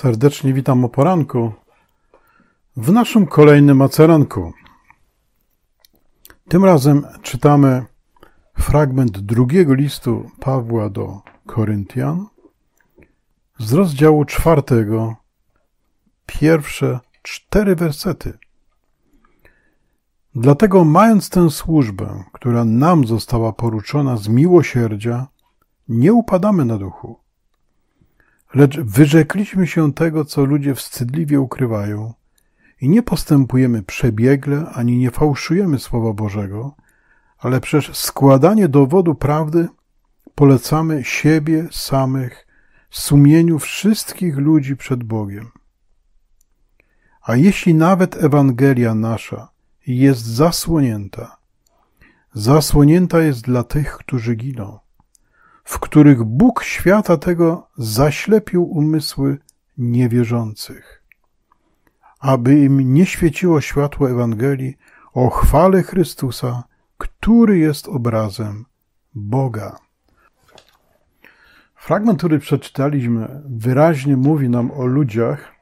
Serdecznie witam o poranku w naszym kolejnym aceranku. Tym razem czytamy fragment drugiego listu Pawła do Koryntian z rozdziału czwartego, pierwsze cztery wersety. Dlatego, mając tę służbę, która nam została poruczona z miłosierdzia, nie upadamy na duchu Lecz wyrzekliśmy się tego, co ludzie wstydliwie ukrywają i nie postępujemy przebiegle ani nie fałszujemy Słowa Bożego, ale przez składanie dowodu prawdy polecamy siebie samych sumieniu wszystkich ludzi przed Bogiem. A jeśli nawet Ewangelia nasza jest zasłonięta, zasłonięta jest dla tych, którzy giną, w których Bóg świata tego zaślepił umysły niewierzących, aby im nie świeciło światło Ewangelii o chwale Chrystusa, który jest obrazem Boga. Fragment, który przeczytaliśmy, wyraźnie mówi nam o ludziach,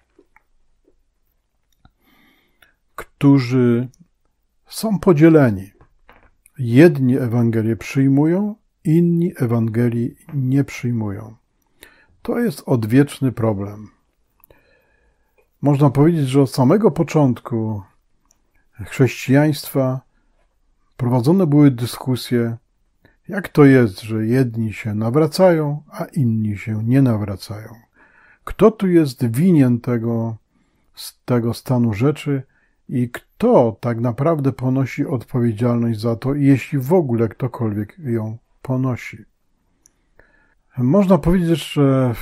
którzy są podzieleni. Jedni Ewangelię przyjmują, inni Ewangelii nie przyjmują. To jest odwieczny problem. Można powiedzieć, że od samego początku chrześcijaństwa prowadzone były dyskusje, jak to jest, że jedni się nawracają, a inni się nie nawracają. Kto tu jest winien tego, tego stanu rzeczy i kto tak naprawdę ponosi odpowiedzialność za to, jeśli w ogóle ktokolwiek ją ponosi. Można powiedzieć, że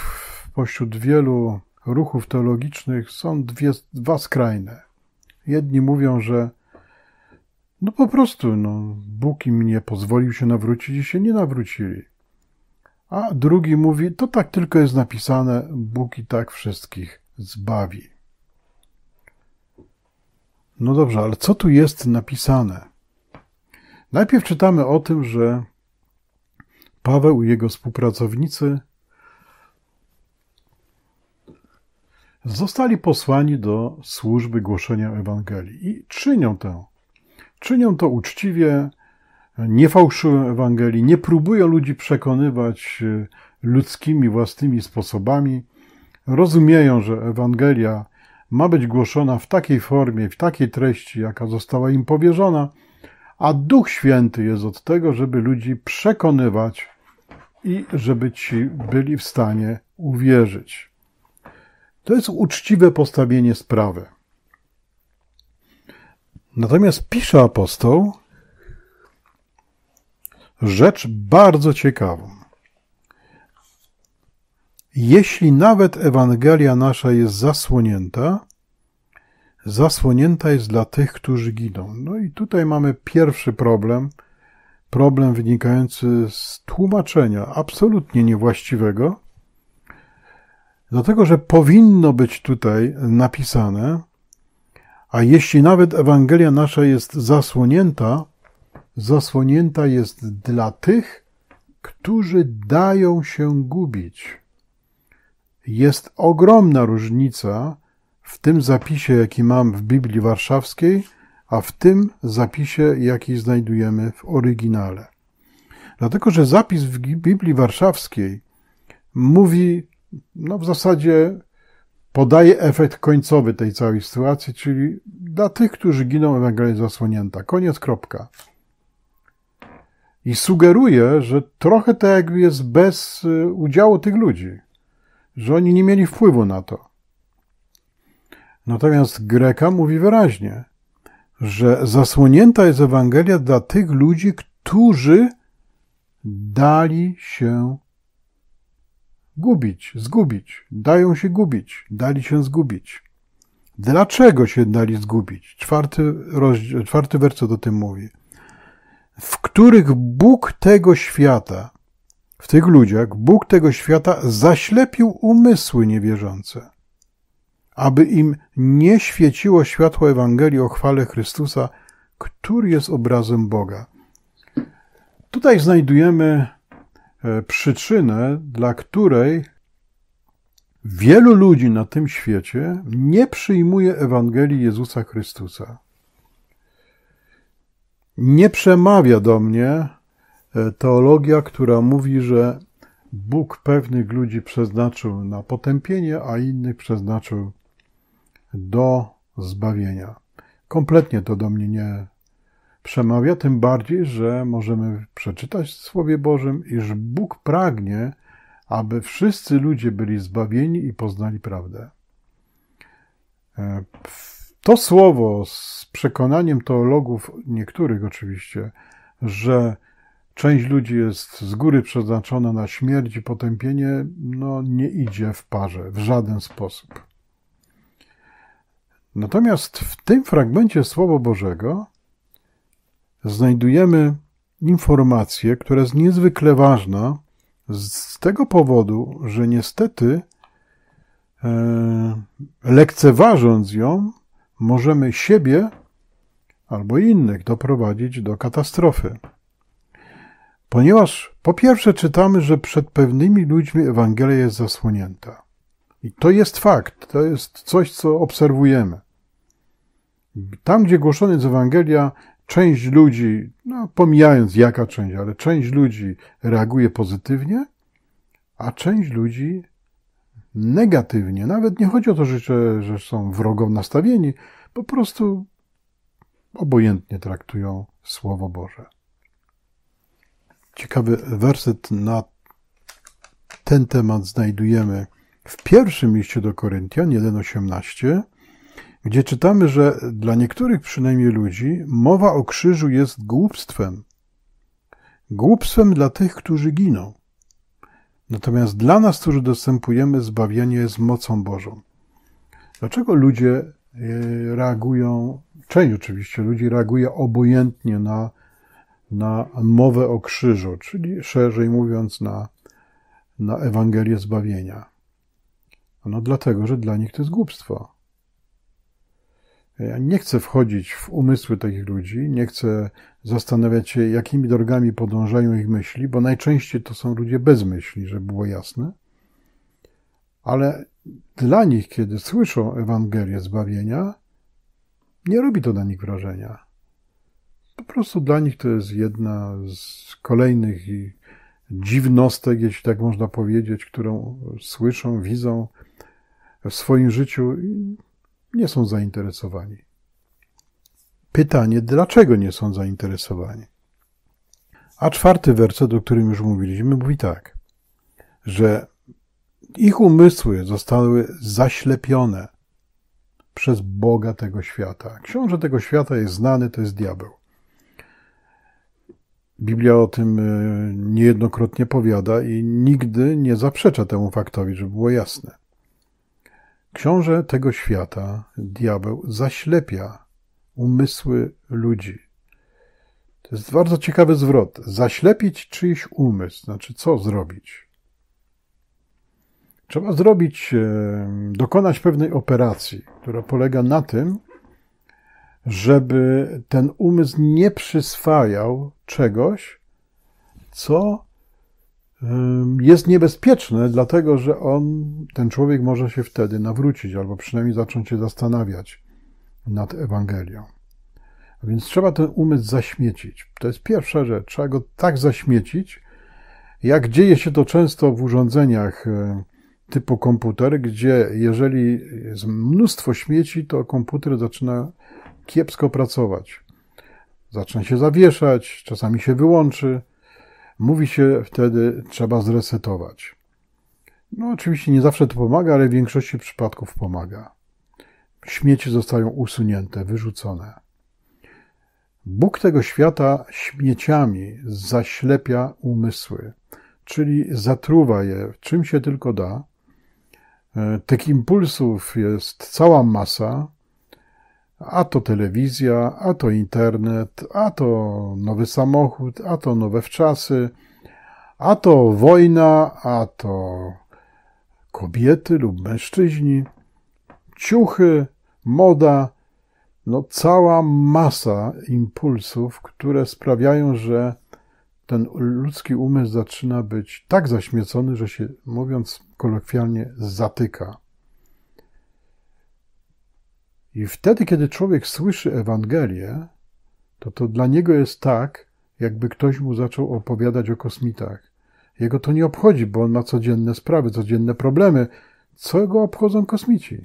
pośród wielu ruchów teologicznych są dwie, dwa skrajne. Jedni mówią, że no po prostu no, Bóg im nie pozwolił się nawrócić i się nie nawrócili. A drugi mówi, to tak tylko jest napisane, Bóg i tak wszystkich zbawi. No dobrze, ale co tu jest napisane? Najpierw czytamy o tym, że Paweł i jego współpracownicy zostali posłani do służby głoszenia Ewangelii i czynią to. Czynią to uczciwie, nie fałszują Ewangelii, nie próbują ludzi przekonywać e, ludzkimi, własnymi sposobami. Rozumieją, że Ewangelia ma być głoszona w takiej formie, w takiej treści, jaka została im powierzona, a Duch Święty jest od tego, żeby ludzi przekonywać i żeby ci byli w stanie uwierzyć. To jest uczciwe postawienie sprawy. Natomiast pisze apostoł rzecz bardzo ciekawą. Jeśli nawet Ewangelia nasza jest zasłonięta, zasłonięta jest dla tych, którzy giną. No i tutaj mamy pierwszy problem – problem wynikający z tłumaczenia absolutnie niewłaściwego, dlatego że powinno być tutaj napisane, a jeśli nawet Ewangelia nasza jest zasłonięta, zasłonięta jest dla tych, którzy dają się gubić. Jest ogromna różnica w tym zapisie, jaki mam w Biblii Warszawskiej, a w tym zapisie, jaki znajdujemy w oryginale. Dlatego, że zapis w Biblii Warszawskiej mówi, no w zasadzie podaje efekt końcowy tej całej sytuacji, czyli dla tych, którzy giną, Ewangelia jest zasłonięta. Koniec, kropka. I sugeruje, że trochę tak jakby jest bez y, udziału tych ludzi, że oni nie mieli wpływu na to. Natomiast Greka mówi wyraźnie – że zasłonięta jest Ewangelia dla tych ludzi, którzy dali się gubić, zgubić, dają się gubić, dali się zgubić. Dlaczego się dali zgubić? Czwarty, rozdział, czwarty werset o tym mówi. W których Bóg tego świata, w tych ludziach, Bóg tego świata zaślepił umysły niewierzące aby im nie świeciło światło Ewangelii o chwale Chrystusa, który jest obrazem Boga. Tutaj znajdujemy e, przyczynę, dla której wielu ludzi na tym świecie nie przyjmuje Ewangelii Jezusa Chrystusa. Nie przemawia do mnie e, teologia, która mówi, że Bóg pewnych ludzi przeznaczył na potępienie, a innych przeznaczył do zbawienia. Kompletnie to do mnie nie przemawia, tym bardziej, że możemy przeczytać w Słowie Bożym, iż Bóg pragnie, aby wszyscy ludzie byli zbawieni i poznali prawdę. E, to słowo z przekonaniem teologów, niektórych oczywiście, że część ludzi jest z góry przeznaczona na śmierć i potępienie, no nie idzie w parze w żaden sposób. Natomiast w tym fragmencie Słowa Bożego znajdujemy informację, która jest niezwykle ważna z tego powodu, że niestety e, lekceważąc ją, możemy siebie albo innych doprowadzić do katastrofy. Ponieważ po pierwsze czytamy, że przed pewnymi ludźmi Ewangelia jest zasłonięta. I to jest fakt, to jest coś, co obserwujemy. Tam, gdzie głoszony jest Ewangelia, część ludzi, no, pomijając jaka część, ale część ludzi reaguje pozytywnie, a część ludzi negatywnie. Nawet nie chodzi o to, że, że są wrogo nastawieni, po prostu obojętnie traktują Słowo Boże. Ciekawy werset na ten temat znajdujemy w pierwszym liście do Koryntian 1,18 gdzie czytamy, że dla niektórych przynajmniej ludzi mowa o krzyżu jest głupstwem. Głupstwem dla tych, którzy giną. Natomiast dla nas, którzy dostępujemy, zbawienie jest mocą Bożą. Dlaczego ludzie e, reagują, część oczywiście ludzi reaguje obojętnie na, na mowę o krzyżu, czyli szerzej mówiąc na, na Ewangelię zbawienia? No dlatego, że dla nich to jest głupstwo. Ja nie chcę wchodzić w umysły takich ludzi, nie chcę zastanawiać się, jakimi drogami podążają ich myśli, bo najczęściej to są ludzie bez myśli, żeby było jasne. Ale dla nich, kiedy słyszą Ewangelię zbawienia, nie robi to na nich wrażenia. Po prostu dla nich to jest jedna z kolejnych dziwnostek, jeśli tak można powiedzieć, którą słyszą, widzą w swoim życiu nie są zainteresowani. Pytanie, dlaczego nie są zainteresowani? A czwarty werset, o którym już mówiliśmy, mówi tak, że ich umysły zostały zaślepione przez Boga tego świata. Książę tego świata jest znany, to jest diabeł. Biblia o tym e, niejednokrotnie powiada i nigdy nie zaprzecza temu faktowi, żeby było jasne. Książę tego świata, diabeł, zaślepia umysły ludzi. To jest bardzo ciekawy zwrot. Zaślepić czyjś umysł, znaczy co zrobić? Trzeba zrobić, e, dokonać pewnej operacji, która polega na tym, żeby ten umysł nie przyswajał czegoś, co jest niebezpieczne, dlatego że on, ten człowiek może się wtedy nawrócić, albo przynajmniej zacząć się zastanawiać nad Ewangelią. A więc trzeba ten umysł zaśmiecić. To jest pierwsza rzecz. Trzeba go tak zaśmiecić, jak dzieje się to często w urządzeniach e, typu komputer, gdzie jeżeli jest mnóstwo śmieci, to komputer zaczyna kiepsko pracować. Zaczyna się zawieszać, czasami się wyłączy Mówi się wtedy, trzeba zresetować. No, oczywiście nie zawsze to pomaga, ale w większości przypadków pomaga. Śmieci zostają usunięte, wyrzucone. Bóg tego świata śmieciami zaślepia umysły, czyli zatruwa je czym się tylko da. E, tych impulsów jest cała masa, a to telewizja, a to internet, a to nowy samochód, a to nowe wczasy, a to wojna, a to kobiety lub mężczyźni, ciuchy, moda, no cała masa impulsów, które sprawiają, że ten ludzki umysł zaczyna być tak zaśmiecony, że się, mówiąc kolokwialnie, zatyka. I wtedy, kiedy człowiek słyszy Ewangelię, to to dla niego jest tak, jakby ktoś mu zaczął opowiadać o kosmitach. Jego to nie obchodzi, bo on ma codzienne sprawy, codzienne problemy. Co go obchodzą kosmici?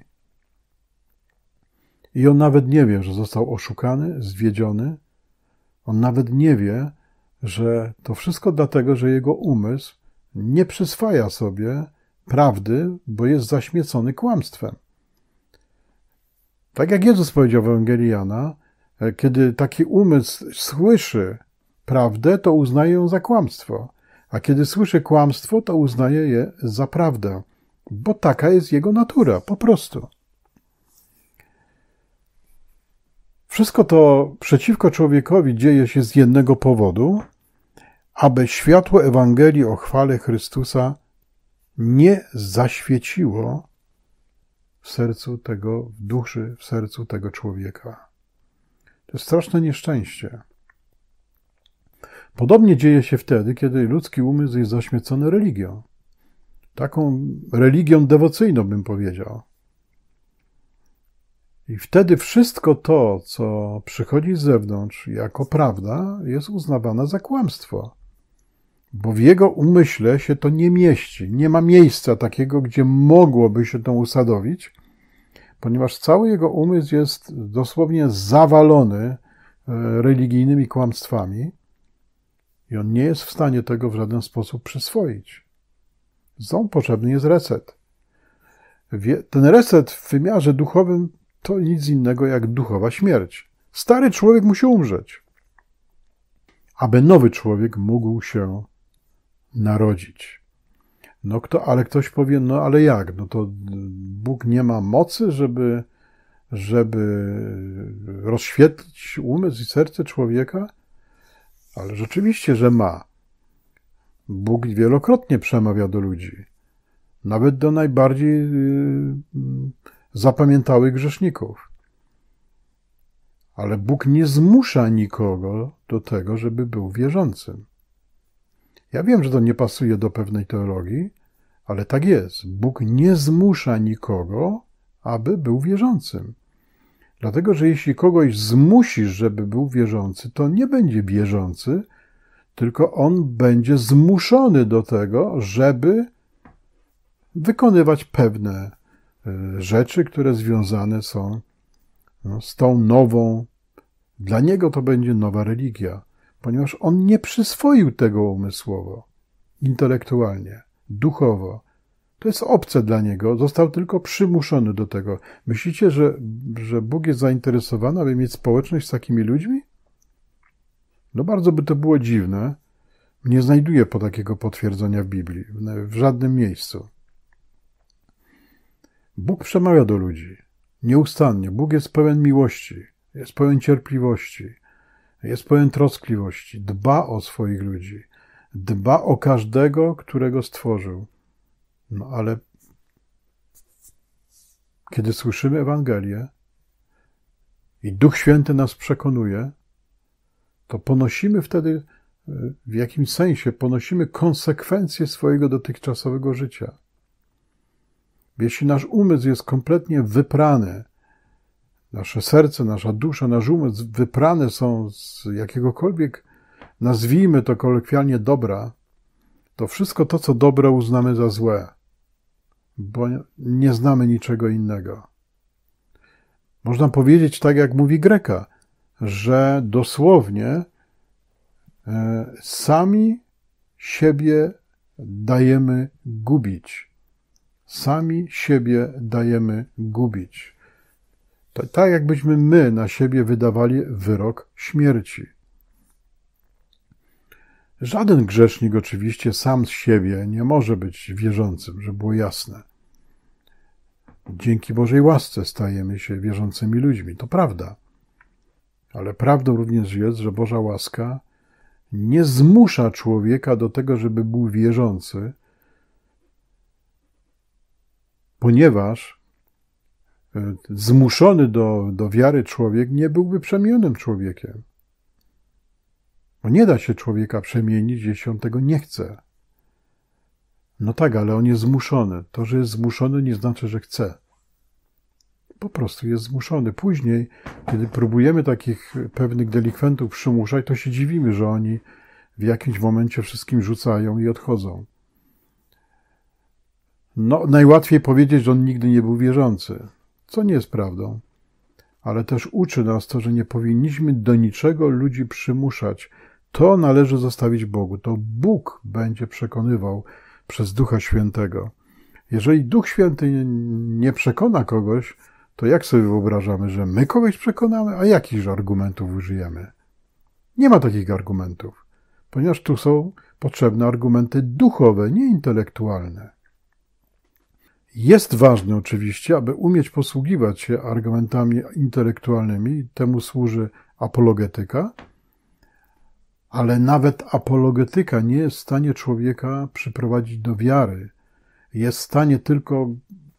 I on nawet nie wie, że został oszukany, zwiedziony. On nawet nie wie, że to wszystko dlatego, że jego umysł nie przyswaja sobie prawdy, bo jest zaśmiecony kłamstwem. Tak jak Jezus powiedział w Ewangelii Jana, e, kiedy taki umysł słyszy prawdę, to uznaje ją za kłamstwo, a kiedy słyszy kłamstwo, to uznaje je za prawdę, bo taka jest jego natura, po prostu. Wszystko to przeciwko człowiekowi dzieje się z jednego powodu, aby światło Ewangelii o chwale Chrystusa nie zaświeciło w sercu tego, w duszy, w sercu tego człowieka. To jest straszne nieszczęście. Podobnie dzieje się wtedy, kiedy ludzki umysł jest zaśmiecony religią. Taką religią dewocyjną bym powiedział. I wtedy wszystko to, co przychodzi z zewnątrz jako prawda, jest uznawane za kłamstwo bo w jego umyśle się to nie mieści. Nie ma miejsca takiego, gdzie mogłoby się to usadowić, ponieważ cały jego umysł jest dosłownie zawalony e, religijnymi kłamstwami i on nie jest w stanie tego w żaden sposób przyswoić. Stąd potrzebny jest reset. Ten reset w wymiarze duchowym to nic innego jak duchowa śmierć. Stary człowiek musi umrzeć, aby nowy człowiek mógł się narodzić. No kto, ale ktoś powie, no ale jak? No to Bóg nie ma mocy, żeby, żeby rozświetlić umysł i serce człowieka? Ale rzeczywiście, że ma. Bóg wielokrotnie przemawia do ludzi, nawet do najbardziej y, zapamiętałych grzeszników. Ale Bóg nie zmusza nikogo do tego, żeby był wierzącym. Ja wiem, że to nie pasuje do pewnej teologii, ale tak jest. Bóg nie zmusza nikogo, aby był wierzącym. Dlatego, że jeśli kogoś zmusisz, żeby był wierzący, to nie będzie wierzący, tylko on będzie zmuszony do tego, żeby wykonywać pewne y, rzeczy, które związane są no, z tą nową. Dla niego to będzie nowa religia ponieważ on nie przyswoił tego umysłowo, intelektualnie, duchowo. To jest obce dla niego, został tylko przymuszony do tego. Myślicie, że, że Bóg jest zainteresowany, aby mieć społeczność z takimi ludźmi? No bardzo by to było dziwne. Nie znajduję po takiego potwierdzenia w Biblii, w żadnym miejscu. Bóg przemawia do ludzi nieustannie. Bóg jest pełen miłości, jest pełen cierpliwości. Jest pełen troskliwości, dba o swoich ludzi, dba o każdego, którego stworzył. No ale kiedy słyszymy Ewangelię i Duch Święty nas przekonuje, to ponosimy wtedy e, w jakimś sensie ponosimy konsekwencje swojego dotychczasowego życia. Jeśli nasz umysł jest kompletnie wyprany Nasze serce, nasza dusza, nasz umysł wyprane są z jakiegokolwiek, nazwijmy to kolokwialnie, dobra, to wszystko to, co dobre, uznamy za złe, bo nie znamy niczego innego. Można powiedzieć tak, jak mówi Greka, że dosłownie e, sami siebie dajemy gubić. Sami siebie dajemy gubić. Tak, tak jakbyśmy my na siebie wydawali wyrok śmierci. Żaden grzesznik oczywiście sam z siebie nie może być wierzącym, żeby było jasne. Dzięki Bożej łasce stajemy się wierzącymi ludźmi, to prawda. Ale prawdą również jest, że Boża łaska nie zmusza człowieka do tego, żeby był wierzący, ponieważ zmuszony do, do wiary człowiek nie byłby przemienionym człowiekiem. Bo no nie da się człowieka przemienić, jeśli on tego nie chce. No tak, ale on jest zmuszony. To, że jest zmuszony, nie znaczy, że chce. Po prostu jest zmuszony. Później, kiedy próbujemy takich pewnych delikwentów przymuszać, to się dziwimy, że oni w jakimś momencie wszystkim rzucają i odchodzą. No, najłatwiej powiedzieć, że on nigdy nie był wierzący co nie jest prawdą. Ale też uczy nas to, że nie powinniśmy do niczego ludzi przymuszać. To należy zostawić Bogu. To Bóg będzie przekonywał przez Ducha Świętego. Jeżeli Duch Święty nie przekona kogoś, to jak sobie wyobrażamy, że my kogoś przekonamy, a jakichś argumentów użyjemy? Nie ma takich argumentów, ponieważ tu są potrzebne argumenty duchowe, nie intelektualne. Jest ważne oczywiście, aby umieć posługiwać się argumentami intelektualnymi, temu służy apologetyka, ale nawet apologetyka nie jest w stanie człowieka przyprowadzić do wiary. Jest w stanie tylko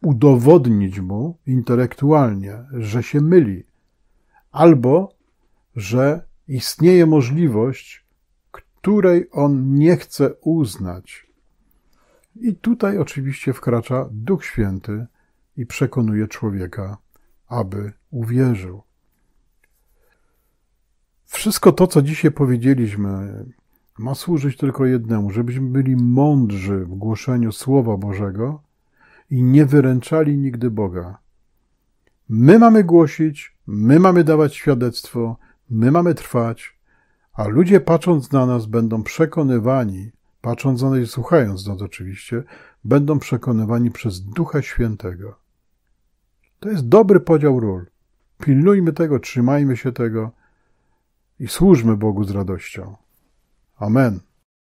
udowodnić mu intelektualnie, że się myli, albo że istnieje możliwość, której on nie chce uznać i tutaj oczywiście wkracza Duch Święty i przekonuje człowieka, aby uwierzył. Wszystko to, co dzisiaj powiedzieliśmy, ma służyć tylko jednemu, żebyśmy byli mądrzy w głoszeniu Słowa Bożego i nie wyręczali nigdy Boga. My mamy głosić, my mamy dawać świadectwo, my mamy trwać, a ludzie patrząc na nas będą przekonywani, patrząc na nas i słuchając nas oczywiście, będą przekonywani przez Ducha Świętego. To jest dobry podział ról. Pilnujmy tego, trzymajmy się tego i służmy Bogu z radością. Amen.